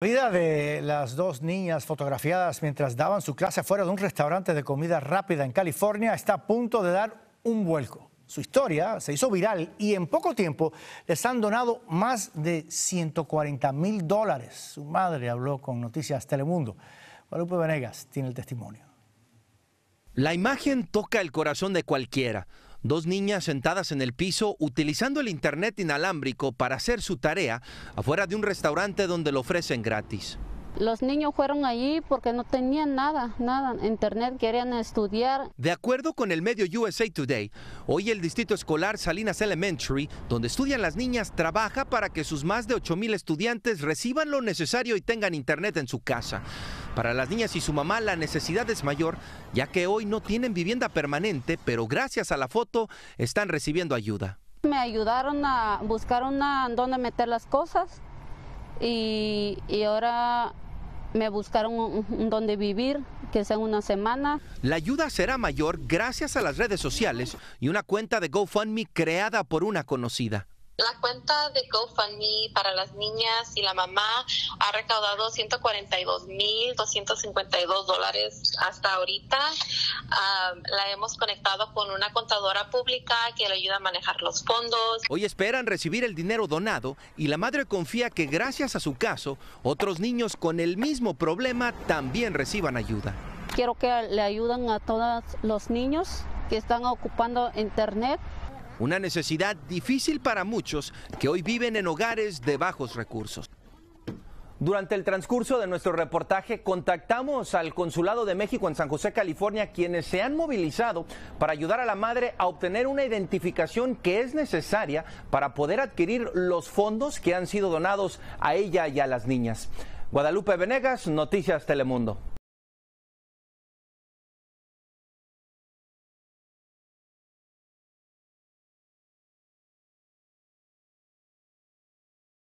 La vida de las dos niñas fotografiadas mientras daban su clase afuera de un restaurante de comida rápida en California está a punto de dar un vuelco. Su historia se hizo viral y en poco tiempo les han donado más de 140 mil dólares. Su madre habló con Noticias Telemundo. Guadalupe Venegas tiene el testimonio. La imagen toca el corazón de cualquiera dos niñas sentadas en el piso utilizando el internet inalámbrico para hacer su tarea afuera de un restaurante donde lo ofrecen gratis. Los niños fueron allí porque no tenían nada, nada, internet, querían estudiar. De acuerdo con el medio USA Today, hoy el distrito escolar Salinas Elementary, donde estudian las niñas, trabaja para que sus más de 8.000 estudiantes reciban lo necesario y tengan internet en su casa. Para las niñas y su mamá la necesidad es mayor, ya que hoy no tienen vivienda permanente, pero gracias a la foto están recibiendo ayuda. Me ayudaron a buscar una donde meter las cosas y ahora me buscaron un, donde vivir, que sea una semana. La ayuda será mayor gracias a las redes sociales y una cuenta de GoFundMe creada por una conocida. La cuenta de GoFundMe para las niñas y la mamá ha recaudado 142.252 dólares hasta ahorita. la hemos conectado con una contadora pública que le ayuda a manejar los fondos. Hoy esperan recibir el dinero donado y la madre confía que gracias a su caso, otros niños con el mismo problema también reciban ayuda. Quiero que le ayuden a todos los niños que están ocupando internet una necesidad difícil para muchos que hoy viven en hogares de bajos recursos. Durante el transcurso de nuestro reportaje contactamos al Consulado de México en San José, California, quienes se han movilizado para ayudar a la madre a obtener una identificación que es necesaria para poder adquirir los fondos que han sido donados a ella y a las niñas. Guadalupe Venegas, Noticias Telemundo.